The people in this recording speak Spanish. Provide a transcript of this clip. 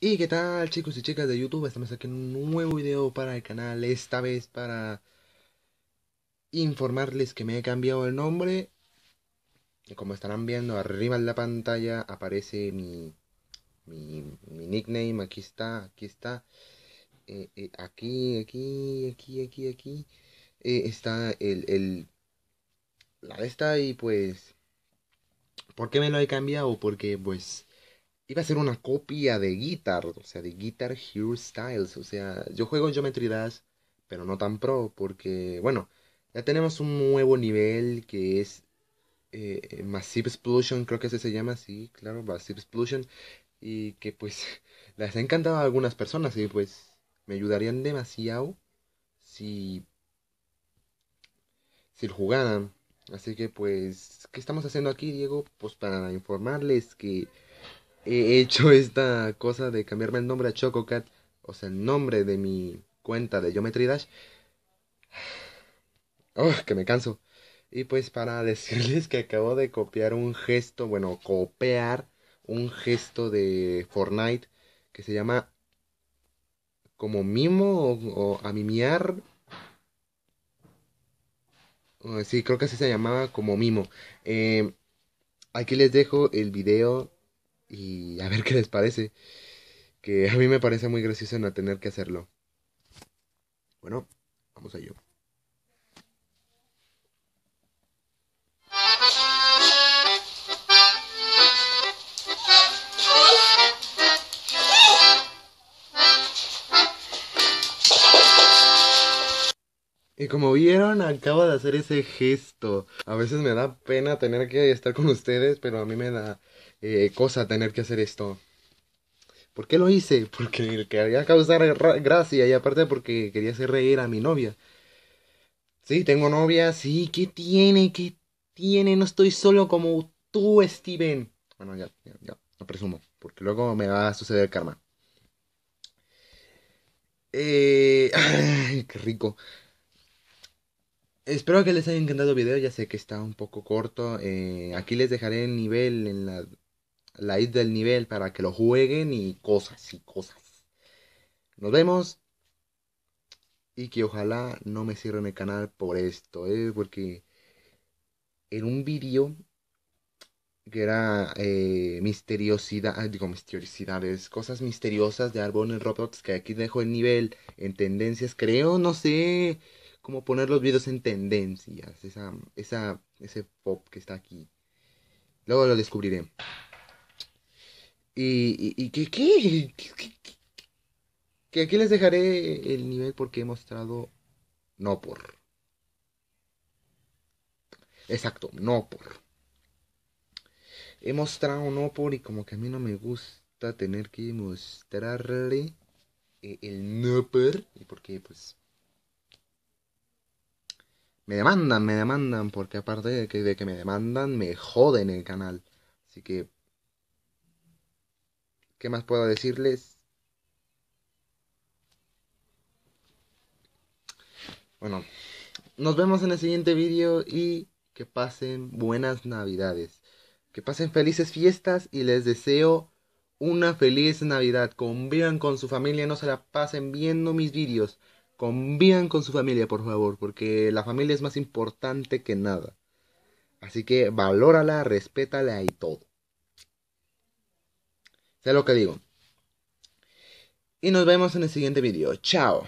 Y qué tal chicos y chicas de YouTube, estamos aquí en un nuevo video para el canal, esta vez para informarles que me he cambiado el nombre. como estarán viendo arriba en la pantalla aparece mi, mi, nickname, aquí está, aquí está, eh, eh, aquí, aquí, aquí, aquí, aquí, eh, está el, el, la esta y pues, ¿por qué me lo he cambiado? Porque pues iba a ser una copia de Guitar, o sea, de Guitar Hero Styles. O sea, yo juego Geometry Dash, pero no tan pro, porque, bueno, ya tenemos un nuevo nivel que es eh, Massive Explosion, creo que ese se llama, sí, claro, Massive Explosion. Y que pues les ha encantado a algunas personas y pues me ayudarían demasiado si, si lo jugaran. Así que pues, ¿qué estamos haciendo aquí, Diego? Pues para informarles que he hecho esta cosa de cambiarme el nombre a ChocoCat, o sea, el nombre de mi cuenta de Geometry Dash. Oh, que me canso. Y pues para decirles que acabo de copiar un gesto, bueno, copiar un gesto de Fortnite que se llama como mimo o, a amimiar. Oh, sí, creo que así se llamaba como mimo. Eh, aquí les dejo el video y a ver qué les parece. Que a mí me parece muy gracioso no tener que hacerlo. Bueno, vamos a ello. Y como vieron, acabo de hacer ese gesto. A veces me da pena tener que estar con ustedes, pero a mí me da eh, cosa tener que hacer esto. ¿Por qué lo hice? Porque quería causar gracia y aparte porque quería hacer reír a mi novia. Sí, tengo novia, sí, ¿qué tiene? ¿Qué tiene? No estoy solo como tú, Steven. Bueno, ya, ya, ya, no presumo, porque luego me va a suceder karma. Eh, ay, qué rico. Espero que les haya encantado el video, ya sé que está un poco corto. Eh, aquí les dejaré el nivel, en la, la id del nivel para que lo jueguen y cosas y cosas. Nos vemos. Y que ojalá no me cierren el canal por esto, ¿eh? porque en un vídeo. que era eh, misteriosidad, digo misteriosidades, cosas misteriosas de Arbon Robots. que aquí dejo el nivel en tendencias, creo, no sé como poner los videos en tendencias, esa, esa, ese pop que está aquí. Luego lo descubriré. ¿Y, y, y qué, qué, que aquí les dejaré el nivel porque he mostrado no por. Exacto, no por. He mostrado no por y como que a mí no me gusta tener que mostrarle eh, el no por. Y porque pues me demandan, me demandan, porque aparte de que, me demandan, me joden el canal. Así que... ¿Qué más puedo decirles? Bueno, nos vemos en el siguiente vídeo y que pasen buenas navidades. Que pasen felices fiestas y les deseo una feliz navidad. Convivan con su familia, no se la pasen viendo mis vídeos. Convían con su familia, por favor, porque la familia es más importante que nada. Así que valórala, respétala y todo. Sé lo que digo. Y nos vemos en el siguiente video. Chao.